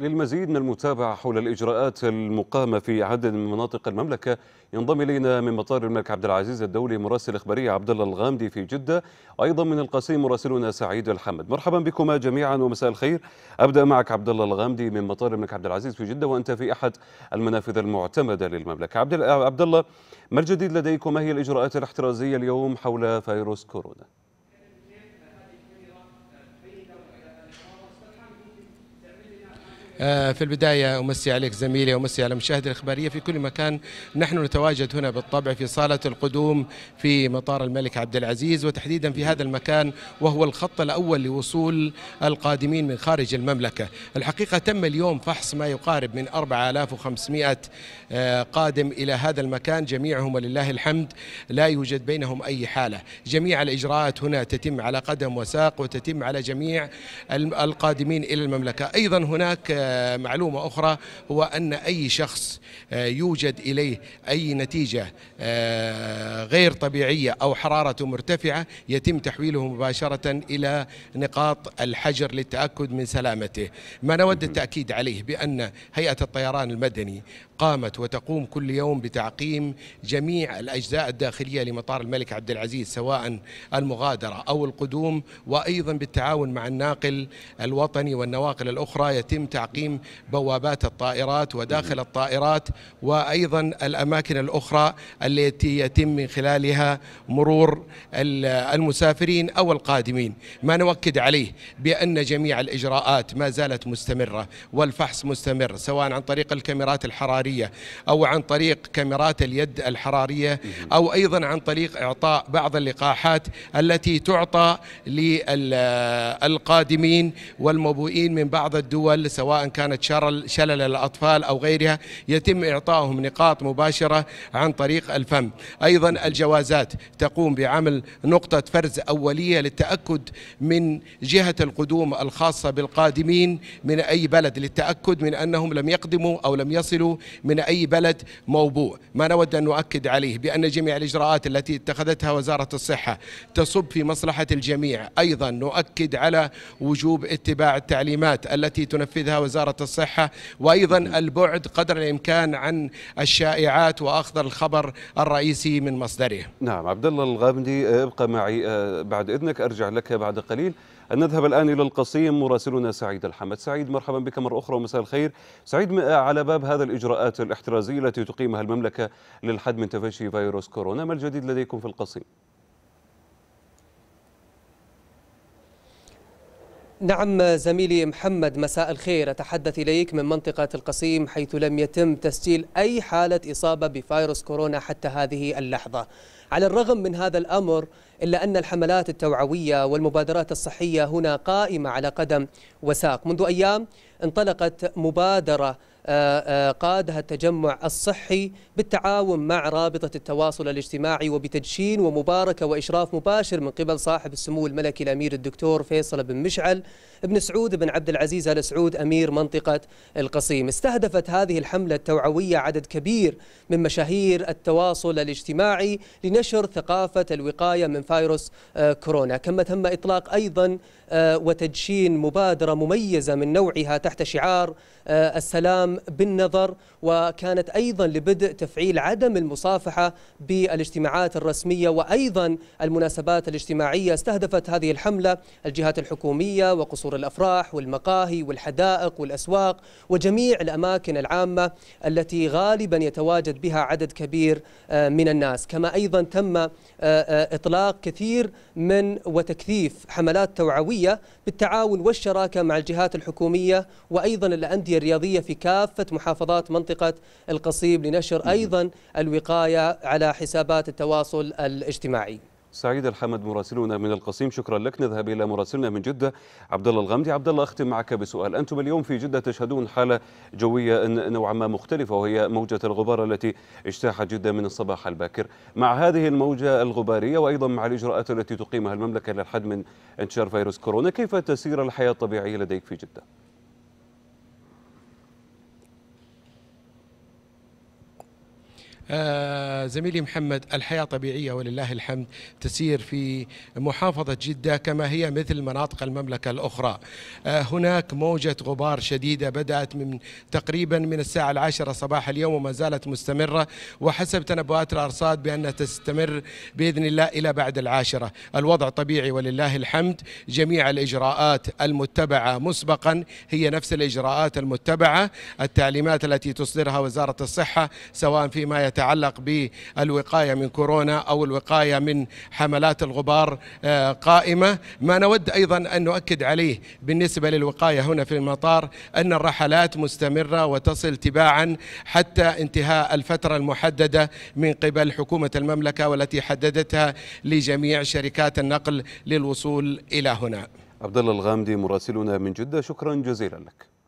للمزيد من المتابعة حول الإجراءات المقامة في عدد من مناطق المملكة ينضم إلينا من مطار الملك عبد العزيز الدولي مراسل إخباري عبد الله الغامدي في جدة أيضا من القصيم مراسلنا سعيد الحمد مرحبا بكما جميعا ومساء الخير أبدأ معك عبد الله الغامدي من مطار الملك عبد العزيز في جدة وأنت في أحد المنافذ المعتمدة للمملكة عبد الله ما الجديد لديكم ما هي الإجراءات الاحترازية اليوم حول فيروس كورونا؟ آه، في البداية أمسي عليك زميلي أمسي على مشاهد الإخبارية في كل مكان نحن نتواجد هنا بالطبع في صالة القدوم في مطار الملك عبد العزيز وتحديدا في هذا المكان وهو الخط الأول لوصول القادمين من خارج المملكة الحقيقة تم اليوم فحص ما يقارب من 4500 آه، قادم إلى هذا المكان جميعهم ولله الحمد لا يوجد بينهم أي حالة جميع الإجراءات هنا تتم على قدم وساق وتتم على جميع القادمين إلى المملكة أيضا هناك آه، معلومة أخرى هو أن أي شخص آه، يوجد إليه أي نتيجة آه، غير طبيعية أو حرارته مرتفعة يتم تحويله مباشرة إلى نقاط الحجر للتأكد من سلامته ما نود التأكيد عليه بأن هيئة الطيران المدني قامت وتقوم كل يوم بتعقيم جميع الأجزاء الداخلية لمطار الملك عبد العزيز سواء المغادرة أو القدوم وأيضا بالتعاون مع الناقل الوطني والنواقل الأخرى يتم تعقيم تقييم بوابات الطائرات وداخل الطائرات وأيضا الأماكن الأخرى التي يتم من خلالها مرور المسافرين أو القادمين ما نؤكد عليه بأن جميع الإجراءات ما زالت مستمرة والفحص مستمر سواء عن طريق الكاميرات الحرارية أو عن طريق كاميرات اليد الحرارية أو أيضا عن طريق إعطاء بعض اللقاحات التي تعطى للقادمين والمبوئين من بعض الدول سواء كانت شلل, شلل الأطفال أو غيرها يتم إعطائهم نقاط مباشرة عن طريق الفم أيضا الجوازات تقوم بعمل نقطة فرز أولية للتأكد من جهة القدوم الخاصة بالقادمين من أي بلد للتأكد من أنهم لم يقدموا أو لم يصلوا من أي بلد موبوء ما نود أن نؤكد عليه بأن جميع الإجراءات التي اتخذتها وزارة الصحة تصب في مصلحة الجميع أيضا نؤكد على وجوب اتباع التعليمات التي تنفذها وزارة وزارة الصحة وأيضا البعد قدر الإمكان عن الشائعات وأخذ الخبر الرئيسي من مصدره نعم عبد الله الغامدي آه، ابقى معي آه، بعد إذنك أرجع لك بعد قليل نذهب الآن إلى القصيم مراسلنا سعيد الحمد سعيد مرحبا بك مرة أخرى ومساء الخير سعيد آه، على باب هذا الإجراءات الاحترازية التي تقيمها المملكة للحد من تفشي فيروس كورونا ما الجديد لديكم في القصيم؟ نعم زميلي محمد مساء الخير أتحدث إليك من منطقة القصيم حيث لم يتم تسجيل أي حالة إصابة بفيروس كورونا حتى هذه اللحظة على الرغم من هذا الأمر إلا أن الحملات التوعوية والمبادرات الصحية هنا قائمة على قدم وساق منذ أيام انطلقت مبادرة آه، آه، قادها التجمع الصحي بالتعاون مع رابطة التواصل الاجتماعي وبتدشين ومباركة وإشراف مباشر من قبل صاحب السمو الملكي الأمير الدكتور فيصل بن مشعل بن سعود بن عبد العزيز آل سعود أمير منطقة القصيم استهدفت هذه الحملة التوعوية عدد كبير من مشاهير التواصل الاجتماعي لنشر ثقافة الوقاية من فيروس آه، كورونا كما تم إطلاق أيضا آه، وتدشين مبادرة مميزة من نوعها تحت شعار آه، السلام بالنظر وكانت أيضا لبدء تفعيل عدم المصافحة بالاجتماعات الرسمية وأيضا المناسبات الاجتماعية استهدفت هذه الحملة الجهات الحكومية وقصور الأفراح والمقاهي والحدائق والأسواق وجميع الأماكن العامة التي غالبا يتواجد بها عدد كبير من الناس كما أيضا تم إطلاق كثير من وتكثيف حملات توعوية بالتعاون والشراكة مع الجهات الحكومية وأيضا الأندية الرياضية في كافة محافظات منطقة القصيم لنشر أيضا الوقاية على حسابات التواصل الاجتماعي سعيد الحمد مراسلنا من القصيم شكرا لك نذهب الى مراسلنا من جده عبد الله الغامدي عبد الله اختم معك بسؤال انتم اليوم في جده تشهدون حاله جويه نوعا ما مختلفه وهي موجه الغبار التي اجتاحت جده من الصباح الباكر مع هذه الموجه الغباريه وايضا مع الاجراءات التي تقيمها المملكه للحد من انتشار فيروس كورونا كيف تسير الحياه الطبيعيه لديك في جده آه، زميلي محمد الحياة طبيعية ولله الحمد تسير في محافظة جدة كما هي مثل مناطق المملكة الأخرى آه، هناك موجة غبار شديدة بدأت من تقريبا من الساعة العاشرة صباح اليوم وما زالت مستمرة وحسب تنبؤات الأرصاد بأنها تستمر بإذن الله إلى بعد العاشرة الوضع طبيعي ولله الحمد جميع الإجراءات المتبعة مسبقا هي نفس الإجراءات المتبعة التعليمات التي تصدرها وزارة الصحة سواء فيما يتعلق يتعلق بالوقاية من كورونا أو الوقاية من حملات الغبار آه، قائمة ما نود أيضا أن نؤكد عليه بالنسبة للوقاية هنا في المطار أن الرحلات مستمرة وتصل تباعا حتى انتهاء الفترة المحددة من قبل حكومة المملكة والتي حددتها لجميع شركات النقل للوصول إلى هنا عبد الله الغامدي مراسلنا من جدة شكرا جزيلا لك